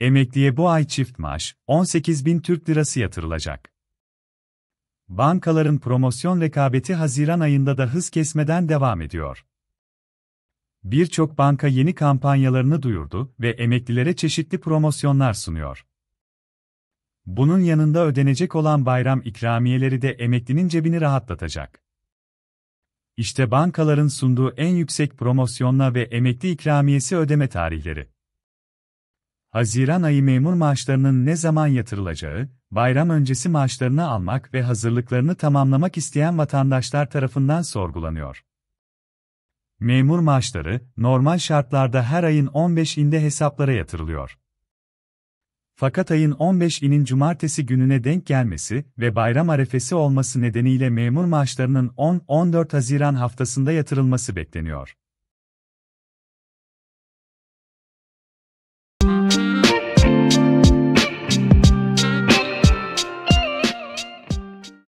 Emekliye bu ay çift maaş 18 bin Türk lirası yatırılacak. Bankaların promosyon rekabeti Haziran ayında da hız kesmeden devam ediyor. Birçok banka yeni kampanyalarını duyurdu ve emeklilere çeşitli promosyonlar sunuyor. Bunun yanında ödenecek olan bayram ikramiyeleri de emeklinin cebini rahatlatacak. İşte bankaların sunduğu en yüksek promosyonla ve emekli ikramiyesi ödeme tarihleri. Haziran ayı memur maaşlarının ne zaman yatırılacağı, bayram öncesi maaşlarını almak ve hazırlıklarını tamamlamak isteyen vatandaşlar tarafından sorgulanıyor. Memur maaşları, normal şartlarda her ayın 15'inde hesaplara yatırılıyor. Fakat ayın 15'inin cumartesi gününe denk gelmesi ve bayram arefesi olması nedeniyle memur maaşlarının 10-14 Haziran haftasında yatırılması bekleniyor.